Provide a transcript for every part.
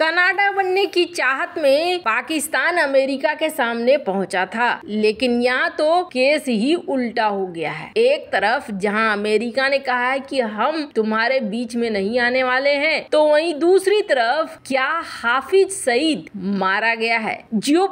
Canada बनने की चाहत में पाकिस्तान अमेरिका के सामने पहुंचा था लेकिन यहाँ तो केस ही उल्टा हो गया है एक तरफ जहाँ अमेरिका ने कहा है कि हम तुम्हारे बीच में नहीं आने वाले हैं तो वहीं दूसरी तरफ क्या हाफिज सईद मारा गया है जियो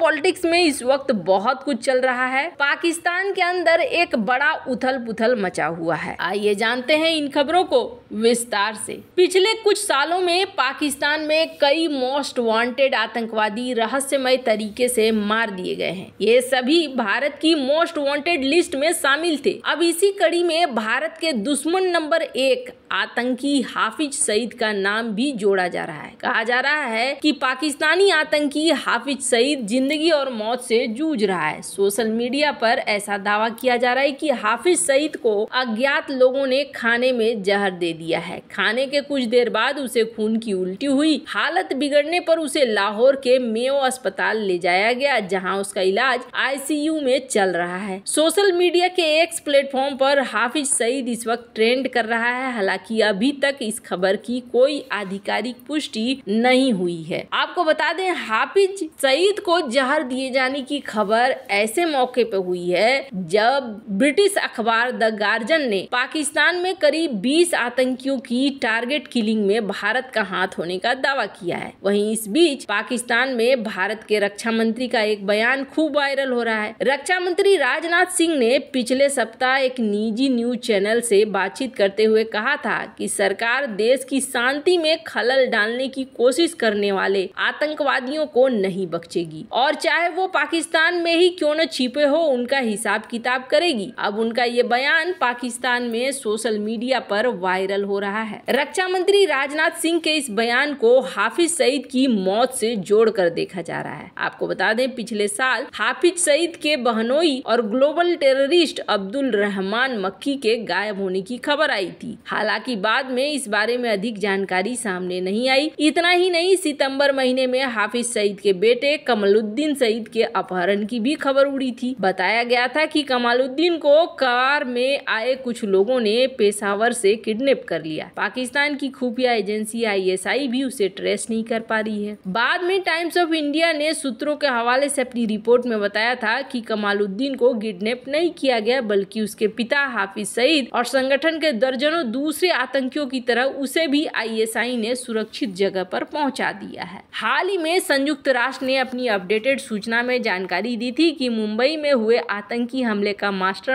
में इस वक्त बहुत कुछ चल रहा है पाकिस्तान के अंदर एक बड़ा उथल पुथल मचा हुआ है आइए जानते हैं इन खबरों को विस्तार से पिछले कुछ सालों में पाकिस्तान में कई मोस्ट वांटेड आतंकवादी रहस्यमय तरीके से मार दिए गए हैं ये सभी भारत की मोस्ट वांटेड लिस्ट में शामिल थे अब इसी कड़ी में भारत के दुश्मन नंबर एक आतंकी हाफिज सईद का नाम भी जोड़ा जा रहा है कहा जा रहा है कि पाकिस्तानी आतंकी हाफिज सईद जिंदगी और मौत से जूझ रहा है सोशल मीडिया पर ऐसा दावा किया जा रहा है कि हाफिज सईद को अज्ञात लोगों ने खाने में जहर दे दिया है खाने के कुछ देर बाद उसे खून की उल्टी हुई हालत भी बिगड़ने पर उसे लाहौर के मेयो अस्पताल ले जाया गया जहां उसका इलाज आईसीयू में चल रहा है सोशल मीडिया के एक्स प्लेटफॉर्म पर हाफिज सईद इस वक्त ट्रेंड कर रहा है हालांकि अभी तक इस खबर की कोई आधिकारिक पुष्टि नहीं हुई है आपको बता दें हाफिज सईद को जहर दिए जाने की खबर ऐसे मौके पर हुई है जब ब्रिटिश अखबार द गार्जन ने पाकिस्तान में करीब 20 आतंकियों की टारगेट किलिंग में भारत का हाथ होने का दावा किया है है वहीं इस बीच पाकिस्तान में भारत के रक्षा मंत्री का एक बयान खूब वायरल हो रहा है रक्षा मंत्री राजनाथ सिंह ने पिछले सप्ताह एक निजी न्यूज चैनल से बातचीत करते हुए कहा था कि सरकार देश की शांति में खलल डालने की कोशिश करने वाले आतंकवादियों को नहीं बख्शेगी और चाहे वो पाकिस्तान में ही क्यों न छिपे हो उनका हिसाब किताब करेगी अब उनका ये बयान पाकिस्तान में सोशल मीडिया पर वायरल हो रहा है रक्षा मंत्री राजनाथ सिंह के इस बयान को हाफिज सईद की मौत से जोड़कर देखा जा रहा है आपको बता दें पिछले साल हाफिज सईद के बहनोई और ग्लोबल टेररिस्ट अब्दुल रहमान मक्की के गायब होने की खबर आई थी हालांकि बाद में इस बारे में अधिक जानकारी सामने नहीं आई इतना ही नहीं सितंबर महीने में हाफिज सईद के बेटे कमलुद्दीन सईद के अपहरण की भी खबर उड़ी थी बताया गया था कि कमालुद्दीन को कार में आए कुछ लोगों ने पेशावर से किडनैप कर लिया पाकिस्तान की खुफिया एजेंसी आईएसआई भी उसे ट्रेस नहीं कर पा रही है बाद में टाइम्स ऑफ इंडिया ने सूत्रों के हवाले से अपनी रिपोर्ट में बताया था कि कमालुद्दीन को किडनेप नहीं किया गया बल्कि उसके पिता हाफिज सईद और संगठन के दर्जनों दूसरे आतंकियों की तरह उसे भी आईएसआई ने सुरक्षित जगह पर पहुंचा दिया है हाल ही में संयुक्त राष्ट्र ने अपनी अपडेटेड सूचना में जानकारी दी थी की मुंबई में हुए आतंकी हमले का मास्टर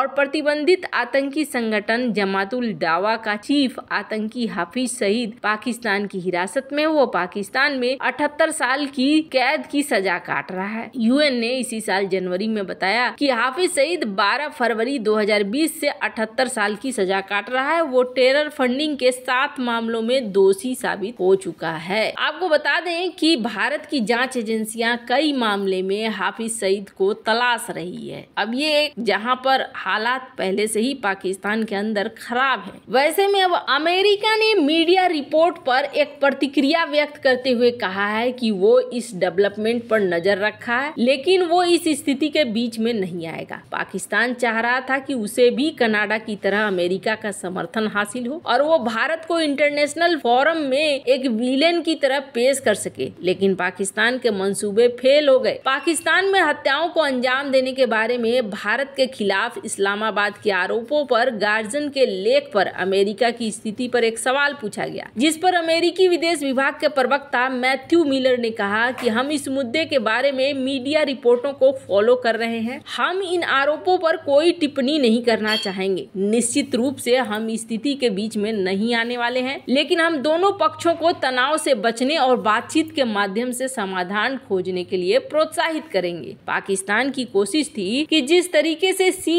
और प्रतिबंधित आतंकी संगठन जमातुल दावा का चीफ आतंकी हाफिज सईद पाकिस्तान की हिरासत में वो पाकिस्तान में अठहत्तर साल की कैद की सजा काट रहा है यूएन ने इसी साल जनवरी में बताया कि हाफिज सईद 12 फरवरी 2020 से 78 साल की सजा काट रहा है वो टेरर फंडिंग के सात मामलों में दोषी साबित हो चुका है आपको बता दें कि भारत की जांच एजेंसियां कई मामले में हाफिज सईद को तलाश रही है अब ये जहां पर हालात पहले से ही पाकिस्तान के अंदर खराब है वैसे में अब अमेरिका ने मीडिया रिपोर्ट पर एक प्रतिक्रिया व्यक्त करते हुए कहा है कि वो इस डेवलपमेंट पर नजर रखा है लेकिन वो इस स्थिति के बीच में नहीं आएगा पाकिस्तान चाह रहा था कि उसे भी कनाडा की तरह अमेरिका का समर्थन हासिल हो और वो भारत को इंटरनेशनल फोरम में एक विलेन की तरह पेश कर सके लेकिन पाकिस्तान के मंसूबे फेल हो गए पाकिस्तान में हत्याओं को अंजाम देने के बारे में भारत के खिलाफ इस्लामाबाद के आरोपों पर गार्जन के लेख पर अमेरिका की स्थिति पर एक सवाल पूछा गया जिस पर अमेरिकी विदेश विभाग के प्रवक्ता मैथ्यू मिलर ने कहा कि हम इस मुद्दे के बारे में मीडिया रिपोर्टों को फॉलो कर रहे हैं हम इन आरोपों पर कोई टिप्पणी नहीं करना चाहेंगे निश्चित रूप से हम स्थिति के बीच में नहीं आने वाले हैं लेकिन हम दोनों पक्षों को तनाव से बचने और बातचीत के माध्यम से समाधान खोजने के लिए प्रोत्साहित करेंगे पाकिस्तान की कोशिश थी कि जिस तरीके से सी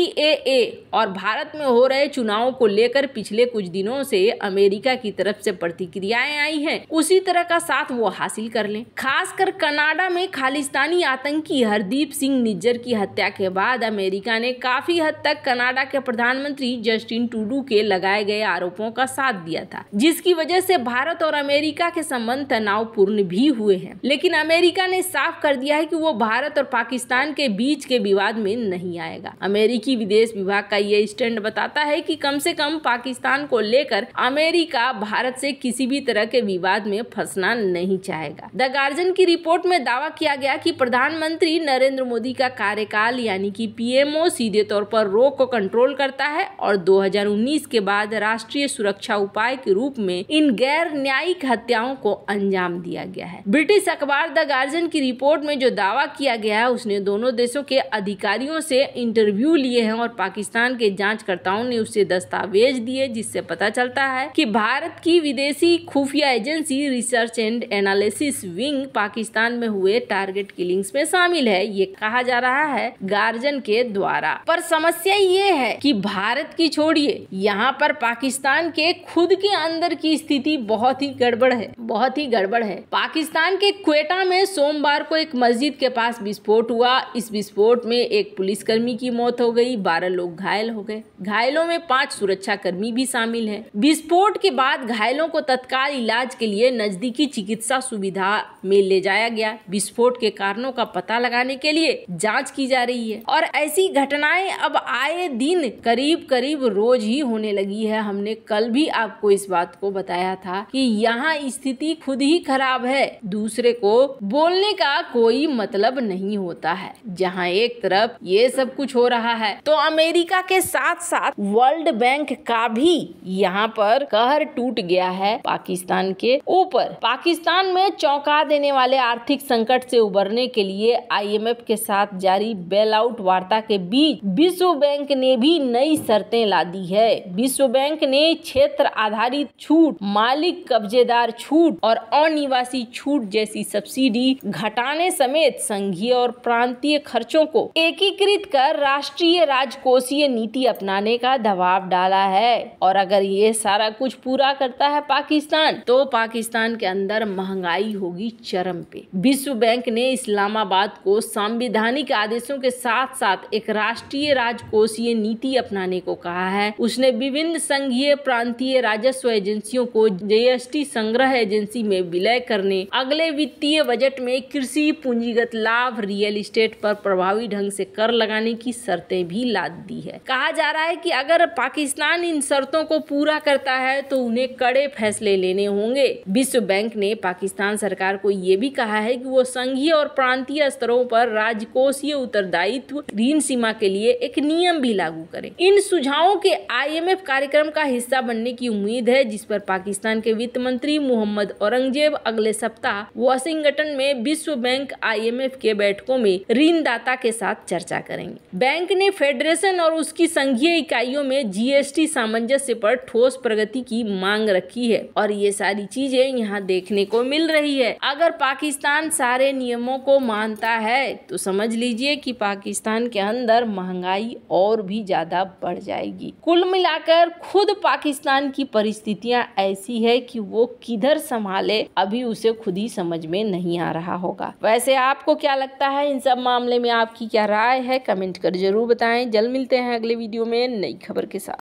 और भारत में हो रहे चुनाव को लेकर पिछले कुछ दिनों से अमेरिका की तरफ से प्रतिक्रियाएं आई हैं उसी तरह तरह का साथ वो हासिल कर लें खासकर कनाडा में खालिस्तानी आतंकी हरदीप सिंह निज्जर की हत्या के बाद अमेरिका ने काफी हद तक कनाडा के प्रधानमंत्री जस्टिन टूडू के लगाए गए आरोपों का साथ दिया था जिसकी वजह से भारत और अमेरिका के संबंध तनावपूर्ण भी हुए हैं लेकिन अमेरिका ने साफ कर दिया है कि वो भारत और पाकिस्तान के बीच के विवाद में नहीं आएगा अमेरिकी विदेश विभाग का ये स्टैंड बताता है कि कम से कम पाकिस्तान को लेकर अमेरिका भारत से किसी भी तरह के विवाद में फंस फंसना नहीं चाहेगा द गार्जियन की रिपोर्ट में दावा किया गया कि प्रधानमंत्री नरेंद्र मोदी का कार्यकाल यानी कि पीएमओ सीधे तौर पर रोग को कंट्रोल करता है और 2019 के बाद राष्ट्रीय सुरक्षा उपाय के रूप में इन गैर न्यायिक हत्याओं को अंजाम दिया गया है ब्रिटिश अखबार द गार्जियन की रिपोर्ट में जो दावा किया गया है उसने दोनों देशों के अधिकारियों से इंटरव्यू लिए हैं और पाकिस्तान के जांचकर्ताओं ने उसे दस्तावेज दिए जिससे पता चलता है कि भारत की विदेशी खुफिया agency research and analysis wing Pakistan में हुए टारगेट किलिंग्स में शामिल है ये कहा जा रहा है गार्जन के द्वारा पर समस्या ये है कि भारत की छोड़िए यहाँ पर पाकिस्तान के खुद के अंदर की स्थिति बहुत ही गड़बड़ है बहुत ही गड़बड़ है पाकिस्तान के क्वेटा में सोमवार को एक मस्जिद के पास विस्फोट हुआ इस विस्फोट में एक पुलिसकर्मी की मौत हो गई बारह लोग घायल हो गए घायलों में पांच कर्मी भी शामिल है विस्फोट के बाद घायलों को तत्काल इलाज के लिए नजदीक नज़दीकी चिकित्सा सुविधा में ले जाया गया विस्फोट के कारणों का पता लगाने के लिए जाँच की जा रही है और ऐसी घटनाएं अब आए दिन करीब करीब रोज ही होने लगी है हमने कल भी आपको इस बात को बताया था कि यहाँ स्थिति खुद ही खराब है दूसरे को बोलने का कोई मतलब नहीं होता है जहाँ एक तरफ ये सब कुछ हो रहा है तो अमेरिका के साथ साथ वर्ल्ड बैंक का भी यहाँ पर कहर टूट गया है पाकिस्तान के ऊपर पाकिस्तान में चौंका देने वाले आर्थिक संकट से उबरने के लिए आईएमएफ के साथ जारी बेल आउट वार्ता के बीच विश्व बैंक ने भी नई शर्तें ला दी है विश्व बैंक ने क्षेत्र आधारित छूट मालिक कब्जेदार छूट और अनिवासी छूट जैसी सब्सिडी घटाने समेत संघीय और प्रांतीय खर्चों को एकीकृत कर राष्ट्रीय राजकोषीय नीति अपनाने का दबाव डाला है और अगर ये सारा कुछ पूरा करता है पाकिस्तान तो पाकिस्तान के अंदर महंगाई होगी चरम पे विश्व बैंक ने इस्लामाबाद को संविधानिक आदेशों के साथ साथ एक राष्ट्रीय राजकोषीय नीति अपनाने को कहा है उसने विभिन्न संघीय प्रांतीय राजस्व एजेंसियों को जीएसटी संग्रह एजेंसी में विलय करने अगले वित्तीय बजट में कृषि पूंजीगत लाभ रियल इस्टेट पर प्रभावी ढंग से कर लगाने की शर्तें भी लाद दी है कहा जा रहा है कि अगर पाकिस्तान इन शर्तों को पूरा करता है तो उन्हें कड़े फैसले लेने होंगे विश्व बैंक ने पाकिस्तान सरकार को ये भी कहा है कि वो संघीय और प्रांतीय स्तरों पर राजकोषीय उत्तरदायित्व ऋण सीमा के लिए एक नियम भी लागू करे इन सुझावों के आईएमएफ कार्यक्रम का हिस्सा बनने की उम्मीद है जिस पर पाकिस्तान के वित्त मंत्री मोहम्मद औरंगजेब अगले सप्ताह वॉशिंगटन में विश्व बैंक आई के बैठकों में ऋणदाता के साथ चर्चा करेंगे बैंक ने फेडरेशन और उसकी संघीय इकाइयों में जीएसटी सामंजस्य पर ठोस प्रगति की मांग रखी है और ये सारी चीजें यहाँ यहाँ देखने को मिल रही है अगर पाकिस्तान सारे नियमों को मानता है तो समझ लीजिए कि पाकिस्तान के अंदर महंगाई और भी ज़्यादा बढ़ जाएगी कुल मिलाकर खुद पाकिस्तान की परिस्थितियाँ ऐसी है कि वो किधर संभाले अभी उसे खुद ही समझ में नहीं आ रहा होगा वैसे आपको क्या लगता है इन सब मामले में आपकी क्या राय है कमेंट कर जरूर बताएं जल्द मिलते हैं अगले वीडियो में नई खबर के साथ